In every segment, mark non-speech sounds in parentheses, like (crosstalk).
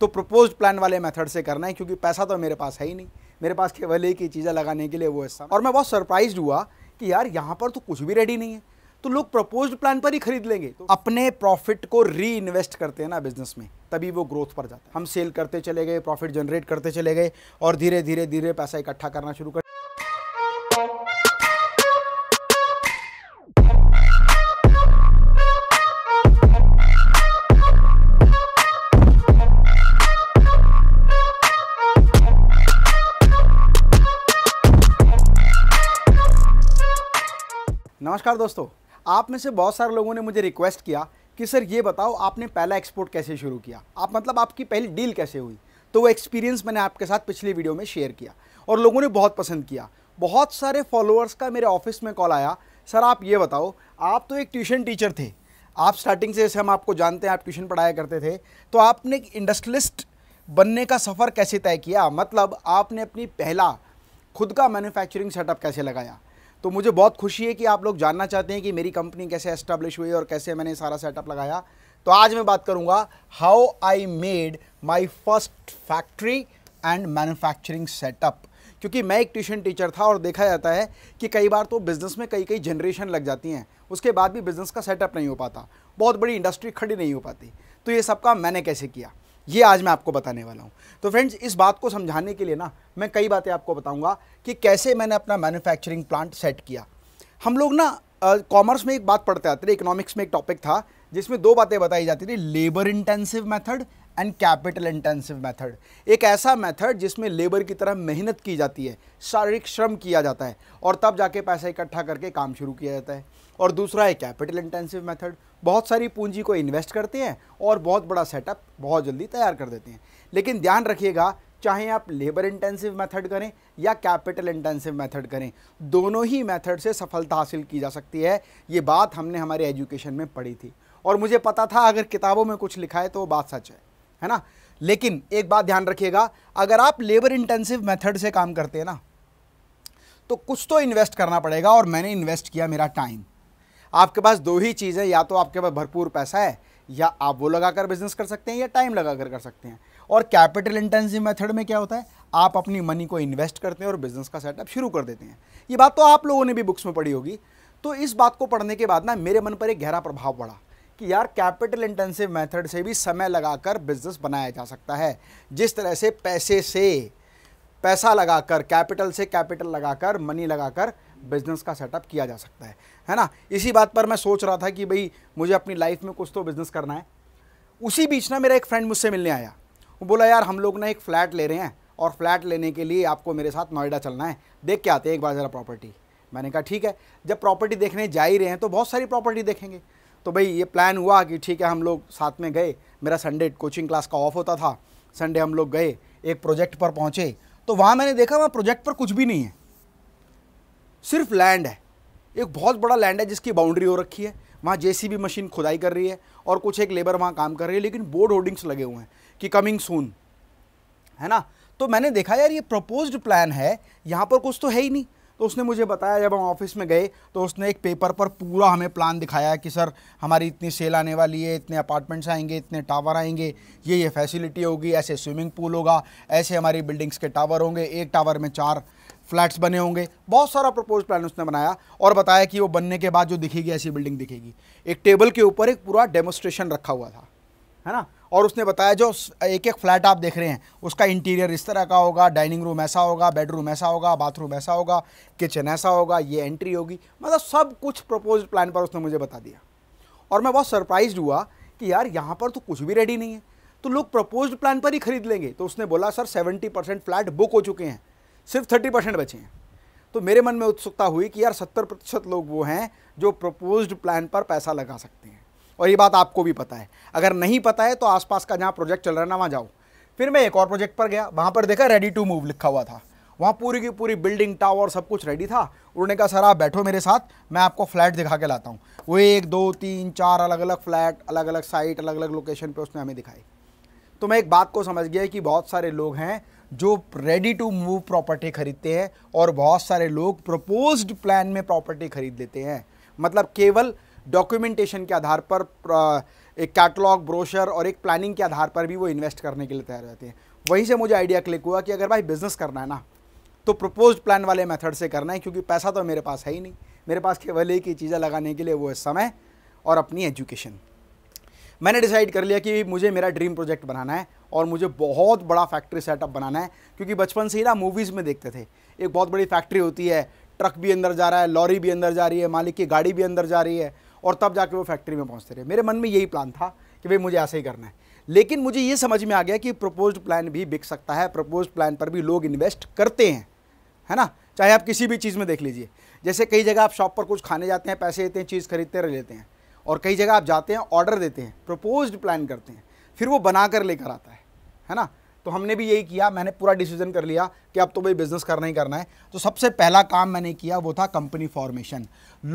तो propose plan वाले method से करना है क्योंकि पैसा तो मेरे पास है ही नहीं मेरे पास केवल एक ही चीज़ें लगाने के लिए वो हिस्सा और मैं बहुत सरप्राइज हुआ कि यार यहाँ पर तो कुछ भी रेडी नहीं है तो लोग प्रपोज प्लान पर ही खरीद लेंगे तो अपने प्रॉफिट को री इन्वेस्ट करते हैं ना बिजनेस में तभी वो ग्रोथ पर जाता है हम सेल करते चले गए प्रॉफिट जनरेट करते चले गए और धीरे धीरे धीरे पैसा इकट्ठा करना शुरू कर नमस्कार दोस्तों आप में से बहुत सारे लोगों ने मुझे रिक्वेस्ट किया कि सर ये बताओ आपने पहला एक्सपोर्ट कैसे शुरू किया आप मतलब आपकी पहली डील कैसे हुई तो वो एक्सपीरियंस मैंने आपके साथ पिछली वीडियो में शेयर किया और लोगों ने बहुत पसंद किया बहुत सारे फॉलोअर्स का मेरे ऑफिस में कॉल आया सर आप ये बताओ आप तो एक ट्यूशन टीचर थे आप स्टार्टिंग से जैसे हम आपको जानते हैं आप ट्यूशन पढ़ाया करते थे तो आपने एक इंडस्ट्रियलिस्ट बनने का सफ़र कैसे तय किया मतलब आपने अपनी पहला खुद का मैन्युफैक्चरिंग सेटअप कैसे लगाया तो मुझे बहुत खुशी है कि आप लोग जानना चाहते हैं कि मेरी कंपनी कैसे एस्टेब्लिश हुई और कैसे मैंने सारा सेटअप लगाया तो आज मैं बात करूंगा how I made my first factory and manufacturing setup क्योंकि मैं एक ट्यूशन टीचर था और देखा जाता है कि कई बार तो बिज़नेस में कई कई जनरेशन लग जाती हैं उसके बाद भी बिज़नेस का सेटअप नहीं हो पाता बहुत बड़ी इंडस्ट्री खड़ी नहीं हो पाती तो ये सब काम मैंने कैसे किया ये आज मैं आपको बताने वाला हूँ तो फ्रेंड्स इस बात को समझाने के लिए ना मैं कई बातें आपको बताऊँगा कि कैसे मैंने अपना मैन्युफैक्चरिंग प्लांट सेट किया हम लोग ना कॉमर्स में एक बात पढ़ते आते थे इकोनॉमिक्स में एक टॉपिक था जिसमें दो बातें बताई जाती थी labour intensive method and capital intensive method एक ऐसा मेथड जिसमें लेबर की तरह मेहनत की जाती है शारीरिक श्रम किया जाता है और तब जाके पैसा इकट्ठा करके काम शुरू किया जाता है और दूसरा है कैपिटल इंटेंसिव मेथड बहुत सारी पूंजी को इन्वेस्ट करते हैं और बहुत बड़ा सेटअप बहुत जल्दी तैयार कर देते हैं लेकिन ध्यान रखिएगा चाहे आप लेबर इंटेंसिव मेथड करें या कैपिटल इंटेंसिव मेथड करें दोनों ही मेथड से सफलता हासिल की जा सकती है ये बात हमने हमारे एजुकेशन में पढ़ी थी और मुझे पता था अगर किताबों में कुछ लिखा है तो वो बात सच है है ना लेकिन एक बात ध्यान रखिएगा अगर आप लेबर इंटेंसिव मेथड से काम करते हैं ना तो कुछ तो इन्वेस्ट करना पड़ेगा और मैंने इन्वेस्ट किया मेरा टाइम आपके पास दो ही चीज़ें या तो आपके पास भरपूर पैसा है या आप वो लगाकर बिजनेस कर सकते हैं या टाइम लगाकर कर सकते हैं और कैपिटल इंटेंसिव मेथड में क्या होता है आप अपनी मनी को इन्वेस्ट करते हैं और बिजनेस का सेटअप शुरू कर देते हैं ये बात तो आप लोगों ने भी बुक्स में पढ़ी होगी तो इस बात को पढ़ने के बाद ना मेरे मन पर एक गहरा प्रभाव पड़ा कि यार कैपिटल इंटेंसिव मेथड से भी समय लगाकर बिजनेस बनाया जा सकता है जिस तरह से पैसे से पैसा लगाकर कैपिटल से कैपिटल लगाकर मनी लगाकर बिजनेस का सेटअप किया जा सकता है है ना इसी बात पर मैं सोच रहा था कि भाई मुझे अपनी लाइफ में कुछ तो बिज़नेस करना है उसी बीच ना मेरा एक फ्रेंड मुझसे मिलने आया वो बोला यार हम लोग ना एक फ़्लैट ले रहे हैं और फ्लैट लेने के लिए आपको मेरे साथ नोएडा चलना है देख के आते हैं एक बार ज़रा प्रॉपर्टी मैंने कहा ठीक है जब प्रॉपर्टी देखने जा ही रहे हैं तो बहुत सारी प्रॉपर्टी देखेंगे तो भाई ये प्लान हुआ कि ठीक है हम लोग साथ में गए मेरा संडे कोचिंग क्लास का ऑफ होता था संडे हम लोग गए एक प्रोजेक्ट पर पहुँचे तो वहाँ मैंने देखा वहाँ प्रोजेक्ट पर कुछ भी नहीं है सिर्फ लैंड है एक बहुत बड़ा लैंड है जिसकी बाउंड्री हो रखी है वहाँ जे मशीन खुदाई कर रही है और कुछ एक लेबर वहाँ काम कर रही है लेकिन बोर्ड होर्डिंग्स लगे हुए हैं कि कमिंग सून है ना तो मैंने देखा यार ये प्रपोज्ड प्लान है यहाँ पर कुछ तो है ही नहीं तो उसने मुझे बताया जब हम ऑफिस में गए तो उसने एक पेपर पर पूरा हमें प्लान दिखाया कि सर हमारी इतनी सेल आने वाली है इतने अपार्टमेंट्स आएंगे इतने टावर आएंगे ये ये फैसिलिटी होगी ऐसे स्विमिंग पूल होगा ऐसे हमारी बिल्डिंग्स के टावर होंगे एक टावर में चार फ्लैट्स बने होंगे बहुत सारा प्रपोज प्लान उसने बनाया और बताया कि वो बनने के बाद जो दिखेगी ऐसी बिल्डिंग दिखेगी एक टेबल के ऊपर एक पूरा डेमोस्ट्रेशन रखा हुआ था है ना और उसने बताया जो एक एक फ्लैट आप देख रहे हैं उसका इंटीरियर इस तरह का होगा डाइनिंग रूम ऐसा होगा बेडरूम ऐसा होगा बाथरूम ऐसा होगा किचन ऐसा होगा ये एंट्री होगी मतलब सब कुछ प्रपोज प्लान पर उसने मुझे बता दिया और मैं बहुत सरप्राइज हुआ कि यार यहाँ पर तो कुछ भी रेडी नहीं है तो लोग प्रपोज प्लान पर ही खरीद लेंगे तो उसने बोला sir seventy percent flat book हो चुके हैं सिर्फ थर्टी परसेंट बचे हैं तो मेरे मन में उत्सुकता हुई कि यार सत्तर प्रतिशत लोग वो हैं जो प्रपोज्ड प्लान पर पैसा लगा सकते हैं और ये बात आपको भी पता है अगर नहीं पता है तो आसपास का जहाँ प्रोजेक्ट चल रहा है ना वहाँ जाओ फिर मैं एक और प्रोजेक्ट पर गया वहाँ पर देखा रेडी टू मूव लिखा हुआ था वहाँ पूरी की पूरी बिल्डिंग टावर सब कुछ रेडी था उन्होंने कहा सर आप बैठो मेरे साथ मैं आपको फ्लैट दिखा के लाता हूँ वो एक दो तीन चार अलग अलग फ्लैट अलग अलग साइट अलग अलग लोकेशन पर उसने हमें दिखाई तो मैं एक बात को समझ गया कि बहुत सारे लोग हैं जो रेडी टू मूव प्रॉपर्टी खरीदते हैं और बहुत सारे लोग प्रपोज्ड प्लान में प्रॉपर्टी खरीद लेते हैं मतलब केवल डॉक्यूमेंटेशन के आधार पर एक कैटलॉग ब्रोशर और एक प्लानिंग के आधार पर भी वो इन्वेस्ट करने के लिए तैयार रहते हैं वहीं से मुझे आइडिया क्लिक हुआ कि अगर भाई बिज़नेस करना है ना तो प्रपोज प्लान वाले मेथड से करना है क्योंकि पैसा तो मेरे पास है ही नहीं मेरे पास केवल एक ही चीज़ें लगाने के लिए वो है समय और अपनी एजुकेशन मैंने डिसाइड कर लिया कि मुझे मेरा ड्रीम प्रोजेक्ट बनाना है और मुझे बहुत बड़ा फैक्ट्री सेटअप बनाना है क्योंकि बचपन से ही ना मूवीज़ में देखते थे एक बहुत बड़ी फैक्ट्री होती है ट्रक भी अंदर जा रहा है लॉरी भी अंदर जा रही है मालिक की गाड़ी भी अंदर जा रही है और तब जाके वो फैक्ट्री में पहुँचते रहे मेरे मन में यही प्लान था कि भाई मुझे ऐसा ही करना है लेकिन मुझे ये समझ में आ गया कि प्रपोज प्लान भी बिक सकता है प्रपोज प्लान पर भी लोग इन्वेस्ट करते हैं है ना चाहे आप किसी भी चीज़ में देख लीजिए जैसे कई जगह आप शॉप पर कुछ खाने जाते हैं पैसे देते हैं चीज़ खरीदते रह लेते हैं और कई जगह आप जाते हैं ऑर्डर देते हैं प्रपोज प्लान करते हैं फिर वो बना कर लेकर आता है है ना तो हमने भी यही किया मैंने पूरा डिसीजन कर लिया कि अब तो भाई बिजनेस करना ही करना है तो सबसे पहला काम मैंने किया वो था कंपनी फॉर्मेशन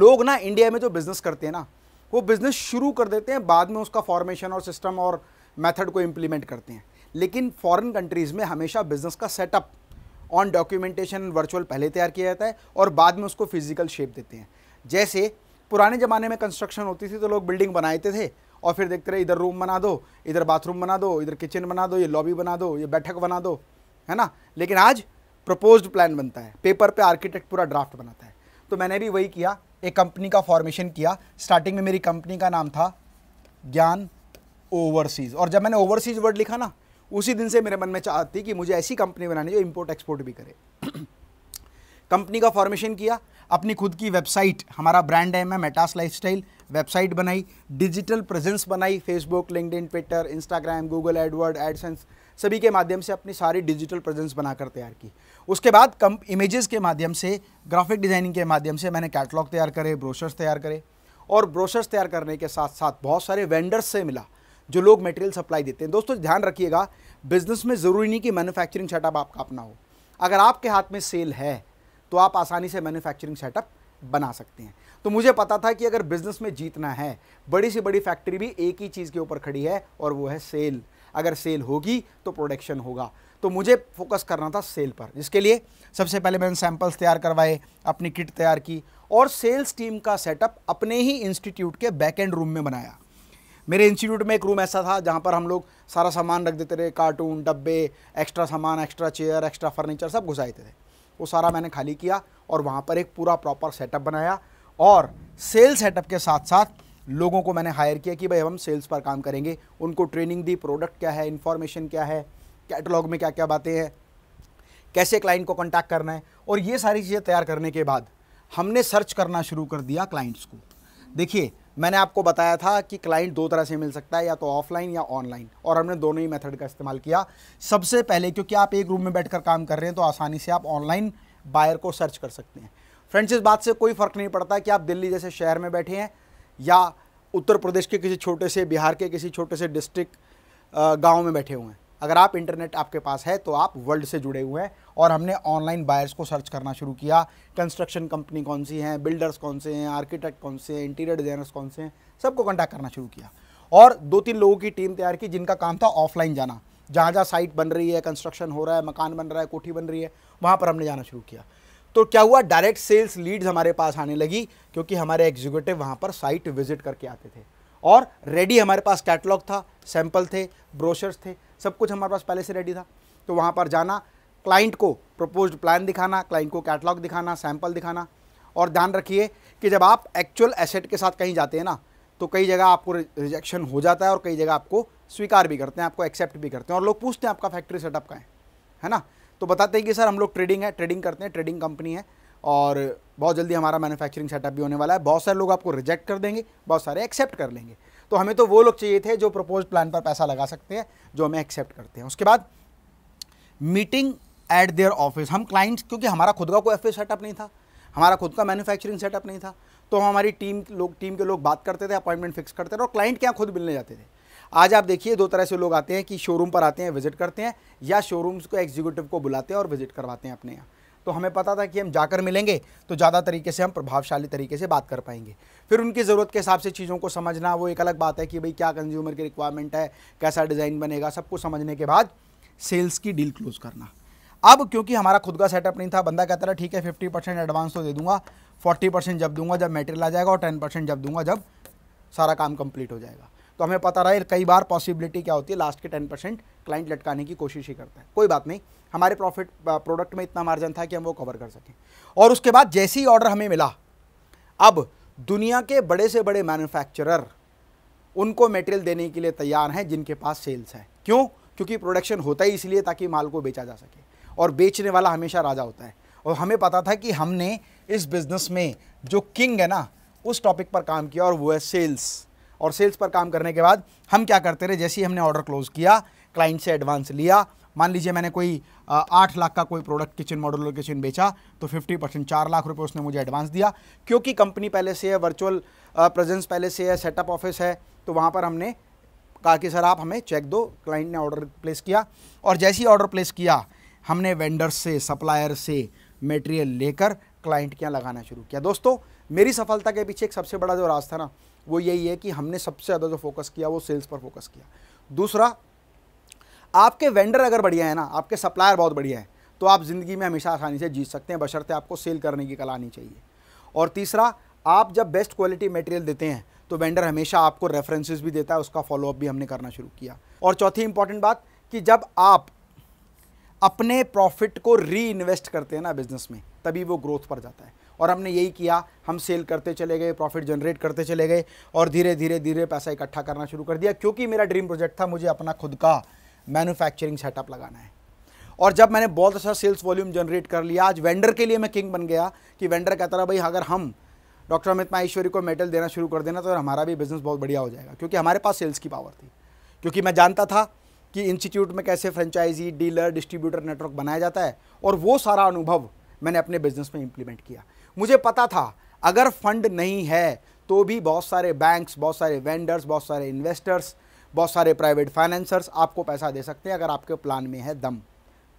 लोग ना इंडिया में जो बिज़नेस करते हैं ना वो बिज़नेस शुरू कर देते हैं बाद में उसका फॉर्मेशन और सिस्टम और मेथड को इम्प्लीमेंट करते हैं लेकिन फॉरेन कंट्रीज़ में हमेशा बिज़नेस का सेटअप ऑन डॉक्यूमेंटेशन वर्चुअल पहले तैयार किया जाता है और बाद में उसको फिजिकल शेप देते हैं जैसे पुराने ज़माने में कंस्ट्रक्शन होती थी तो लोग बिल्डिंग बनाते थे और फिर देखते रहे इधर रूम बना दो इधर बाथरूम बना दो इधर किचन बना दो ये लॉबी बना दो ये बैठक बना दो है ना लेकिन आज प्रपोज्ड प्लान बनता है पेपर पे आर्किटेक्ट पूरा ड्राफ्ट बनाता है तो मैंने भी वही किया एक कंपनी का फॉर्मेशन किया स्टार्टिंग में मेरी कंपनी का नाम था ज्ञान ओवरसीज़ और जब मैंने ओवरसीज़ वर्ड लिखा ना उसी दिन से मेरे मन में चाहती कि मुझे ऐसी कंपनी बनानी जो इम्पोर्ट एक्सपोर्ट भी करे कंपनी का फॉर्मेशन किया अपनी खुद की वेबसाइट हमारा ब्रांड है मैं मेटास लाइफस्टाइल वेबसाइट बनाई डिजिटल प्रेजेंस बनाई Facebook LinkedIn Twitter Instagram Google AdWords AdSense सभी के माध्यम से अपनी सारी डिजिटल प्रेजेंस बनाकर तैयार की उसके बाद कम इमेजेस के माध्यम से ग्राफिक डिज़ाइनिंग के माध्यम से मैंने कैटलॉग तैयार करे ब्रोशर्स तैयार करे और ब्रोशर्स तैयार करने के साथ साथ बहुत सारे वेंडर्स से मिला जो लोग मटेरियल सप्लाई देते हैं दोस्तों ध्यान रखिएगा बिजनेस में ज़रूरी नहीं कि मैन्युफैक्चरिंग सेटअप आपका अपना हो अगर आपके हाथ में सेल है तो आप आसानी से मैन्युफैक्चरिंग सेटअप बना सकते हैं तो मुझे पता था कि अगर बिजनेस में जीतना है बड़ी से बड़ी फैक्ट्री भी एक ही चीज़ के ऊपर खड़ी है और वो है सेल अगर सेल होगी तो प्रोडक्शन होगा तो मुझे फोकस करना था सेल पर जिसके लिए सबसे पहले मैंने सैंपल्स तैयार करवाए अपनी किट तैयार की और सेल्स टीम का सेटअप अपने ही इंस्टीट्यूट के बैक एंड रूम में बनाया मेरे इंस्टीट्यूट में एक रूम ऐसा था जहाँ पर हम लोग सारा सामान रख देते थे कार्टून डब्बे एक्स्ट्रा सामान एक्स्ट्रा चेयर एक्स्ट्रा फर्नीचर सब घुसाते थे वो सारा मैंने खाली किया और वहाँ पर एक पूरा प्रॉपर सेटअप बनाया और सेल सेटअप के साथ साथ लोगों को मैंने हायर किया कि भाई हम सेल्स पर काम करेंगे उनको ट्रेनिंग दी प्रोडक्ट क्या है इन्फॉर्मेशन क्या है कैटलॉग में क्या क्या बातें हैं कैसे क्लाइंट को कॉन्टैक्ट करना है और ये सारी चीज़ें तैयार करने के बाद हमने सर्च करना शुरू कर दिया क्लाइंट्स को देखिए मैंने आपको बताया था कि क्लाइंट दो तरह से मिल सकता है या तो ऑफलाइन या ऑनलाइन और हमने दोनों ही मेथड का इस्तेमाल किया सबसे पहले क्योंकि आप एक रूम में बैठकर काम कर रहे हैं तो आसानी से आप ऑनलाइन बायर को सर्च कर सकते हैं फ्रेंड्स इस बात से कोई फ़र्क नहीं पड़ता कि आप दिल्ली जैसे शहर में बैठे हैं या उत्तर प्रदेश के किसी छोटे से बिहार के किसी छोटे से डिस्ट्रिक्ट गाँव में बैठे हुए हैं अगर आप इंटरनेट आपके पास है तो आप वर्ल्ड से जुड़े हुए हैं और हमने ऑनलाइन बायर्स को सर्च करना शुरू किया कंस्ट्रक्शन कंपनी कौन सी हैं बिल्डर्स कौन से हैं आर्किटेक्ट कौन से हैं इंटीरियर डिजाइनर्स कौन से हैं सबको कॉन्टैक्ट करना शुरू किया और दो तीन लोगों की टीम तैयार की जिनका काम था ऑफलाइन जाना जहाँ जहाँ साइट बन रही है कंस्ट्रक्शन हो रहा है मकान बन रहा है कोठी बन रही है वहाँ पर हमने जाना शुरू किया तो क्या हुआ डायरेक्ट सेल्स लीड्स हमारे पास आने लगी क्योंकि हमारे एग्जीक्यूटिव वहाँ पर साइट विजिट करके आते थे और रेडी हमारे पास कैटलॉग था सैंपल थे ब्रोशर्स थे सब कुछ हमारे पास पहले से रेडी था तो वहाँ पर जाना क्लाइंट को प्रपोज्ड प्लान दिखाना क्लाइंट को कैटलॉग दिखाना सैंपल दिखाना और ध्यान रखिए कि जब आप एक्चुअल एसेट के साथ कहीं जाते हैं ना तो कई जगह आपको रिजेक्शन हो जाता है और कई जगह आपको स्वीकार भी करते हैं आपको एक्सेप्ट भी करते हैं और लोग पूछते हैं आपका फैक्ट्री सेटअप का है है ना तो बताते हैं कि सर हम लोग ट्रेडिंग है ट्रेडिंग करते हैं ट्रेडिंग कंपनी है और बहुत जल्दी हमारा मैन्युफैक्चरिंग सेटअप भी होने वाला है बहुत सारे लोग आपको रिजेक्ट कर देंगे बहुत सारे एक्सेप्ट कर लेंगे तो हमें तो वो लोग चाहिए थे जो प्रपोज प्लान पर पैसा लगा सकते हैं जो हमें एक्सेप्ट करते हैं उसके बाद मीटिंग एट देयर ऑफिस हम क्लाइंट्स क्योंकि हमारा खुद का कोई एफ सेटअप नहीं था हमारा खुद का मैन्युफैक्चरिंग सेटअप नहीं था तो हम हमारी टीम लोग टीम के लोग बात करते थे अपॉइंटमेंट फिक्स करते थे और क्लाइंट के यहाँ खुद मिलने जाते थे आज आप देखिए दो तरह से लोग आते हैं कि शोरूम पर आते हैं विजिट करते हैं या शोरूम्स को एग्जीक्यूटिव को बुलाते हैं और विजिट करवाते हैं अपने यहाँ तो हमें पता था कि हम जाकर मिलेंगे तो ज़्यादा तरीके से हम प्रभावशाली तरीके से बात कर पाएंगे फिर उनकी ज़रूरत के हिसाब से चीज़ों को समझना वो एक अलग बात है कि भाई क्या कंज्यूमर की रिक्वायरमेंट है कैसा डिज़ाइन बनेगा सबको समझने के बाद सेल्स की डील क्लोज करना अब क्योंकि हमारा खुद का सेटअप नहीं था बंदा कहता रहा ठीक है फिफ्टी परसेंट एडवांस तो दे दूंगा फोर्टी परसेंट जब दूंगा जब मेटेरियल आ जाएगा और टेन परसेंट जब दूंगा जब सारा काम कंप्लीट हो जाएगा तो हमें पता रहा कई बार पॉसिबिलिटी क्या होती है लास्ट के टेन परसेंट क्लाइंट लटकाने की कोशिश ही करता है कोई बात नहीं हमारे प्रॉफिट प्रोडक्ट में इतना मार्जिन था कि हम वो कवर कर सकें और उसके बाद जैसे ही ऑर्डर हमें मिला अब दुनिया के बड़े से बड़े मैन्युफैक्चरर उनको मटेरियल देने के लिए तैयार हैं जिनके पास सेल्स हैं क्यों क्योंकि प्रोडक्शन होता ही इसलिए ताकि माल को बेचा जा सके और बेचने वाला हमेशा राजा होता है और हमें पता था कि हमने इस बिज़नेस में जो किंग है ना उस टॉपिक पर काम किया और वो है सेल्स और सेल्स पर काम करने के बाद हम क्या करते रहे जैसे ही हमने ऑर्डर क्लोज किया क्लाइंट से एडवांस लिया मान लीजिए मैंने कोई आठ लाख का कोई प्रोडक्ट किचन मॉडल किचन बेचा तो 50 परसेंट चार लाख रुपए उसने मुझे एडवांस दिया क्योंकि कंपनी पहले से है वर्चुअल प्रेजेंस पहले से है सेटअप ऑफिस है तो वहाँ पर हमने कहा कि सर आप हमें चेक दो क्लाइंट ने ऑर्डर प्लेस किया और जैसे ही ऑर्डर प्लेस किया हमने वेंडर से सप्लायर से मटेरियल लेकर क्लाइंट के यहाँ लगाना शुरू किया दोस्तों मेरी सफलता के पीछे एक सबसे बड़ा जो रास्ता ना वो यही है कि हमने सबसे ज़्यादा जो फोकस किया वो सेल्स पर फोकस किया दूसरा आपके वेंडर अगर बढ़िया है ना आपके सप्लायर बहुत बढ़िया है तो आप ज़िंदगी में हमेशा आसानी से जीत सकते हैं बशर्ते आपको सेल करने की कला आनी चाहिए और तीसरा आप जब बेस्ट क्वालिटी मटेरियल देते हैं तो वेंडर हमेशा आपको रेफरेंसेस भी देता है उसका फॉलोअप भी हमने करना शुरू किया और चौथी इंपॉर्टेंट बात कि जब आप अपने प्रॉफिट को री इन्वेस्ट करते हैं ना बिज़नेस में तभी वो ग्रोथ पर जाता है और हमने यही किया हम सेल करते चले गए प्रॉफिट जनरेट करते चले गए और धीरे धीरे धीरे पैसा इकट्ठा करना शुरू कर दिया क्योंकि मेरा ड्रीम प्रोजेक्ट था मुझे अपना खुद का मैन्युफैक्चरिंग सेटअप लगाना है और जब मैंने बहुत अच्छा सेल्स वॉल्यूम जनरेट कर लिया आज वेंडर के लिए मैं किंग बन गया कि वेंडर कहता रहा भाई अगर हम डॉक्टर अमित माहेश्वरी को मेडल देना शुरू कर देना तो हमारा भी बिजनेस बहुत बढ़िया हो जाएगा क्योंकि हमारे पास सेल्स की पावर थी क्योंकि मैं जानता था कि इंस्टीट्यूट में कैसे फ्रेंचाइजी डीलर डिस्ट्रीब्यूटर नेटवर्क बनाया जाता है और वो सारा अनुभव मैंने अपने बिजनेस में इंप्लीमेंट किया मुझे पता था अगर फंड नहीं है तो भी बहुत सारे बैंक्स बहुत सारे वेंडर्स बहुत सारे इन्वेस्टर्स बहुत सारे प्राइवेट फाइनेंसर्स आपको पैसा दे सकते हैं अगर आपके प्लान में है दम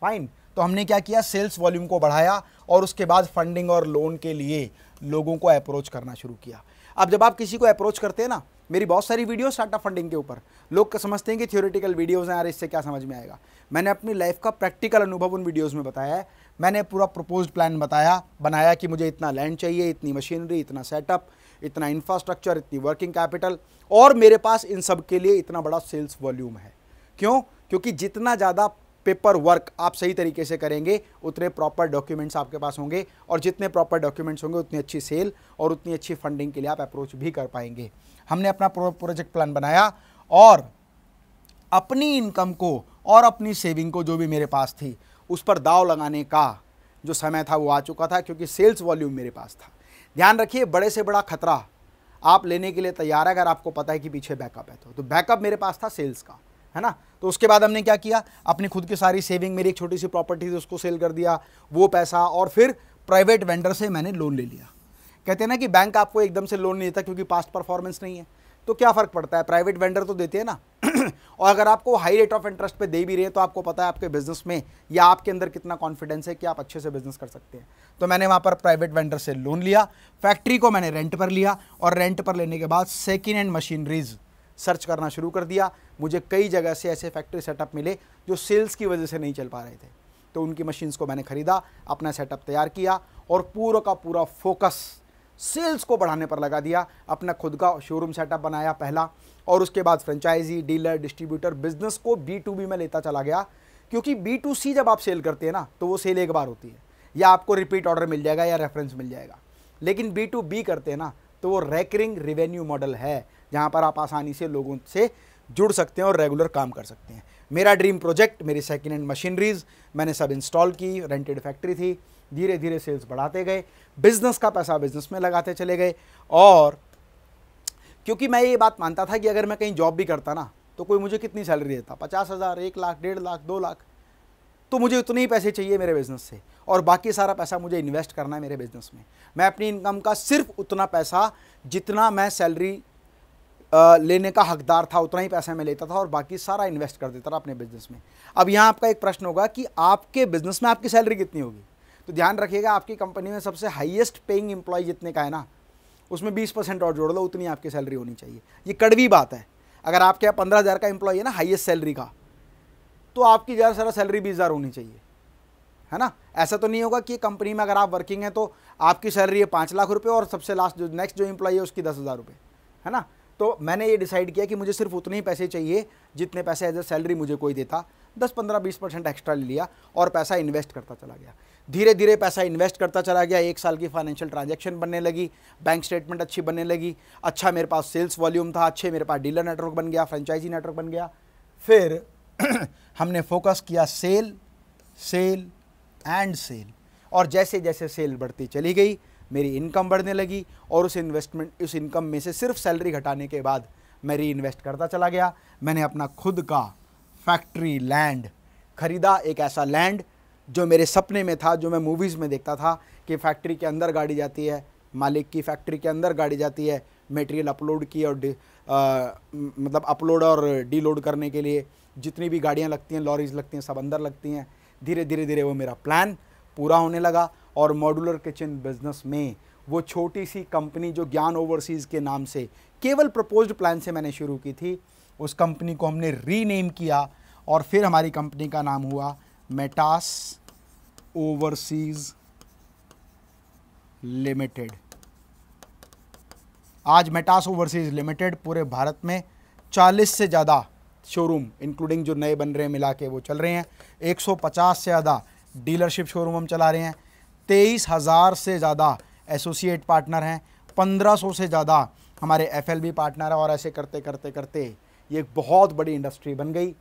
फाइन तो हमने क्या किया सेल्स वॉल्यूम को बढ़ाया और उसके बाद फंडिंग और लोन के लिए लोगों को अप्रोच करना शुरू किया अब जब आप किसी को अप्रोच करते हैं ना मेरी बहुत सारी वीडियो स्टार्टअप फंडिंग के ऊपर लोग समझते हैं कि थियोरिटिकल वीडियोज़ हैं यार इससे क्या समझ में आएगा मैंने अपनी लाइफ का प्रैक्टिकल अनुभव उन वीडियोज़ में बताया है मैंने पूरा प्रपोज प्लान बताया बनाया कि मुझे इतना लैंड चाहिए इतनी मशीनरी इतना सेटअप इतना इंफ्रास्ट्रक्चर इतनी वर्किंग कैपिटल और मेरे पास इन सब के लिए इतना बड़ा सेल्स वॉल्यूम है क्यों क्योंकि जितना ज़्यादा पेपर वर्क आप सही तरीके से करेंगे उतने प्रॉपर डॉक्यूमेंट्स आपके पास होंगे और जितने प्रॉपर डॉक्यूमेंट्स होंगे उतनी अच्छी सेल और उतनी अच्छी फंडिंग के लिए आप अप्रोच भी कर पाएंगे हमने अपना प्रोजेक्ट प्लान बनाया और अपनी इनकम को और अपनी सेविंग को जो भी मेरे पास थी उस पर दाव लगाने का जो समय था वो आ चुका था क्योंकि सेल्स वॉल्यूम मेरे पास था ध्यान रखिए बड़े से बड़ा खतरा आप लेने के लिए तैयार है अगर आपको पता है कि पीछे बैकअप है तो तो बैकअप मेरे पास था सेल्स का है ना तो उसके बाद हमने क्या किया अपनी खुद की सारी सेविंग मेरी एक छोटी सी प्रॉपर्टी थी उसको सेल कर दिया वो पैसा और फिर प्राइवेट वेंडर से मैंने लोन ले लिया कहते हैं ना कि बैंक आपको एकदम से लोन नहीं देता क्योंकि पास्ट परफॉर्मेंस नहीं है तो क्या फ़र्क पड़ता है प्राइवेट वेंडर तो देते हैं ना (clears throat) और अगर आपको हाई रेट ऑफ इंटरेस्ट पे दे भी रहे तो आपको पता है आपके बिजनेस में या आपके अंदर कितना कॉन्फिडेंस है कि आप अच्छे से बिजनेस कर सकते हैं तो मैंने वहाँ पर प्राइवेट वेंडर से लोन लिया फैक्ट्री को मैंने रेंट पर लिया और रेंट पर लेने के बाद सेकेंड हैंड मशीनरीज सर्च करना शुरू कर दिया मुझे कई जगह से ऐसे फैक्ट्री सेटअप मिले जो सेल्स की वजह से नहीं चल पा रहे थे तो उनकी मशीन्स को मैंने ख़रीदा अपना सेटअप तैयार किया और पूरा का पूरा फोकस सेल्स को बढ़ाने पर लगा दिया अपना खुद का शोरूम सेटअप बनाया पहला और उसके बाद फ्रेंचाइजी डीलर डिस्ट्रीब्यूटर बिजनेस को बी टू बी में लेता चला गया क्योंकि बी टू सी जब आप सेल करते हैं ना तो वो सेल एक बार होती है या आपको रिपीट ऑर्डर मिल जाएगा या रेफरेंस मिल जाएगा लेकिन बी टू बी करते हैं ना तो वो रेकरिंग रिवेन्यू मॉडल है जहाँ पर आप आसानी से लोगों से जुड़ सकते हैं और रेगुलर काम कर सकते हैं मेरा ड्रीम प्रोजेक्ट मेरी सेकेंड हैंड मशीनरीज मैंने सब इंस्टॉल की रेंटेड फैक्ट्री थी धीरे धीरे सेल्स बढ़ाते गए बिजनेस का पैसा बिजनेस में लगाते चले गए और क्योंकि मैं ये बात मानता था कि अगर मैं कहीं जॉब भी करता ना तो कोई मुझे कितनी सैलरी देता पचास हज़ार एक लाख डेढ़ लाख दो लाख तो मुझे उतने ही पैसे चाहिए मेरे बिज़नेस से और बाकी सारा पैसा मुझे इन्वेस्ट करना है मेरे बिज़नेस में मैं अपनी इनकम का सिर्फ उतना पैसा जितना मैं सैलरी लेने का हकदार था उतना ही पैसा मैं लेता था और बाकी सारा इन्वेस्ट कर देता था अपने बिजनेस में अब यहाँ आपका एक प्रश्न होगा कि आपके बिजनेस में आपकी सैलरी कितनी होगी तो ध्यान रखिएगा आपकी कंपनी में सबसे हाईएस्ट पेइंग एम्प्लॉय जितने का है ना उसमें बीस परसेंट और जोड़ लो उतनी आपकी सैलरी होनी चाहिए ये कड़वी बात है अगर आपके यहाँ पंद्रह हज़ार का एम्प्लॉय है ना हाइएस्ट सैलरी का तो आपकी ज़्यादा सारा सैलरी बीस हज़ार होनी चाहिए है ना ऐसा तो नहीं होगा कि कंपनी में अगर आप वर्किंग हैं तो आपकी सैलरी है पाँच लाख रुपये और सबसे लास्ट जो नेक्स्ट जो इम्प्लॉई है उसकी दस हज़ार रुपये है ना तो मैंने ये डिसाइड किया कि मुझे सिर्फ उतने ही पैसे चाहिए जितने पैसे एज ए सैलरी मुझे कोई देता दस पंद्रह बीस परसेंट एक्स्ट्रा ले लिया और पैसा इन्वेस्ट करता चला गया धीरे धीरे पैसा इन्वेस्ट करता चला गया एक साल की फाइनेंशियल ट्रांजेक्शन बनने लगी बैंक स्टेटमेंट अच्छी बनने लगी अच्छा मेरे पास सेल्स वॉल्यूम था अच्छे मेरे पास डीलर नेटवर्क बन गया फ्रेंचाइजी नेटवर्क बन गया फिर (clears throat) हमने फोकस किया सेल सेल एंड सेल और जैसे जैसे सेल बढ़ती चली गई मेरी इनकम बढ़ने लगी और उस इन्वेस्टमेंट उस इनकम में से सिर्फ सैलरी घटाने के बाद मैं री इन्वेस्ट करता चला गया मैंने अपना खुद का फैक्ट्री लैंड ख़रीदा एक ऐसा लैंड जो मेरे सपने में था जो मैं मूवीज़ में देखता था कि फैक्ट्री के अंदर गाड़ी जाती है मालिक की फैक्ट्री के अंदर गाड़ी जाती है मटेरियल अपलोड की और आ, मतलब अपलोड और डीलोड करने के लिए जितनी भी गाड़ियाँ लगती हैं लॉरीज लगती हैं सब अंदर लगती हैं धीरे धीरे धीरे वो मेरा प्लान पूरा होने लगा और मॉडुलर किचन बिजनेस में वो छोटी सी कंपनी जो ज्ञान ओवरसीज़ के नाम से केवल प्रपोज्ड प्लान से मैंने शुरू की थी उस कंपनी को हमने रीनेम किया और फिर हमारी कंपनी का नाम हुआ मेटास ओवरसीज़ लिमिटेड आज मेटास ओवरसीज़ लिमिटेड पूरे भारत में 40 से ज़्यादा शोरूम इंक्लूडिंग जो नए बन रहे हैं मिला के वो चल रहे हैं 150 से ज़्यादा डीलरशिप शोरूम हम चला रहे हैं तेईस हज़ार से ज़्यादा एसोसिएट पार्टनर हैं पंद्रह सौ से ज़्यादा हमारे एफ पार्टनर हैं और ऐसे करते करते करते ये एक बहुत बड़ी इंडस्ट्री बन गई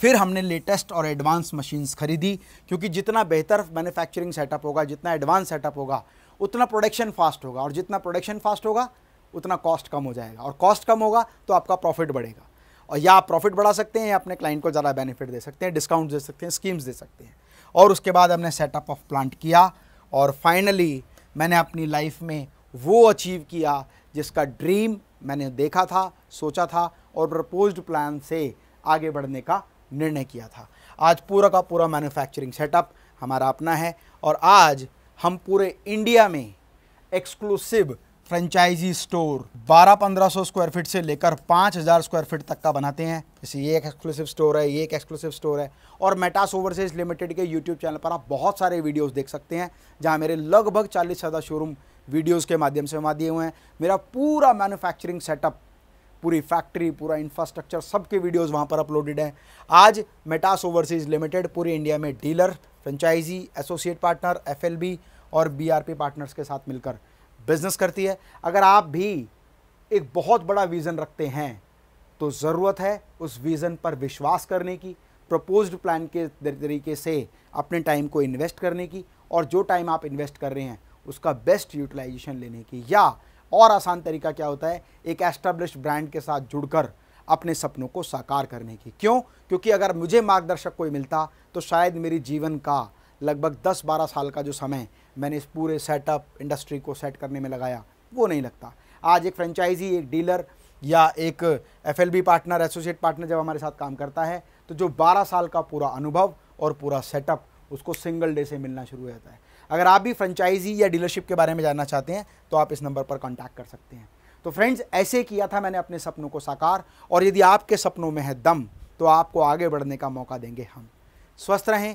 फिर हमने लेटेस्ट और एडवांस मशीन्स खरीदी क्योंकि जितना बेहतर मैन्युफैक्चरिंग सेटअप होगा जितना एडवांस सेटअप होगा उतना प्रोडक्शन फास्ट होगा और जितना प्रोडक्शन फास्ट होगा उतना कॉस्ट कम हो जाएगा और कॉस्ट कम होगा तो आपका प्रॉफिट बढ़ेगा और या आप प्रॉफिट बढ़ा सकते हैं या अपने क्लाइंट को ज़्यादा बेनिफिट दे सकते हैं डिस्काउंट दे सकते हैं स्कीम्स दे सकते हैं और उसके बाद हमने सेटअप ऑफ प्लांट किया और फाइनली मैंने अपनी लाइफ में वो अचीव किया जिसका ड्रीम मैंने देखा था सोचा था और प्रपोज्ड प्लान से आगे बढ़ने का निर्णय किया था आज पूरा का पूरा मैन्युफैक्चरिंग सेटअप हमारा अपना है और आज हम पूरे इंडिया में exclusive franchisee store 12-1500 square feet से लेकर 5000 स्क्वायर फीट तक का बनाते हैं जैसे ये एक एक्सक्लूसिव स्टोर है ये एक एक्सक्लूसिव स्टोर है और मेटा ओवरसीज लिमिटेड के यूट्यूब चैनल पर आप बहुत सारे वीडियोस देख सकते हैं जहाँ मेरे लगभग चालीस ज़्यादा शोरूम वीडियोज़ के माध्यम से वहाँ दिए हुए हैं मेरा पूरा मैनुफैक्चरिंग सेटअप पूरी फैक्ट्री पूरा इंफ्रास्ट्रक्चर सबके वीडियोस वहाँ पर अपलोडेड हैं आज मेटास ओवरसीज लिमिटेड पूरे इंडिया में dealer franchisee associate partner FLB और बीआरपी पार्टनर्स के साथ मिलकर बिजनेस करती है अगर आप भी एक बहुत बड़ा विज़न रखते हैं तो ज़रूरत है उस विज़न पर विश्वास करने की प्रपोज्ड प्लान के तरीके से अपने टाइम को इन्वेस्ट करने की और जो टाइम आप इन्वेस्ट कर रहे हैं उसका बेस्ट यूटिलाइजेशन लेने की या और आसान तरीका क्या होता है एक एस्टेब्लिश ब्रांड के साथ जुड़कर अपने सपनों को साकार करने की क्यों क्योंकि अगर मुझे मार्गदर्शक कोई मिलता तो शायद मेरी जीवन का लगभग 10-12 साल का जो समय मैंने इस पूरे सेटअप इंडस्ट्री को सेट करने में लगाया वो नहीं लगता आज एक फ्रेंचाइजी एक डीलर या एक एफ पार्टनर एसोसिएट पार्टनर जब हमारे साथ काम करता है तो जो 12 साल का पूरा अनुभव और पूरा सेटअप उसको सिंगल डे से मिलना शुरू हो जाता है अगर आप भी फ्रेंचाइजी या डीलरशिप के बारे में जानना चाहते हैं तो आप इस नंबर पर कॉन्टैक्ट कर सकते हैं तो फ्रेंड्स ऐसे किया था मैंने अपने सपनों को साकार और यदि आपके सपनों में है दम तो आपको आगे बढ़ने का मौका देंगे हम स्वस्थ रहें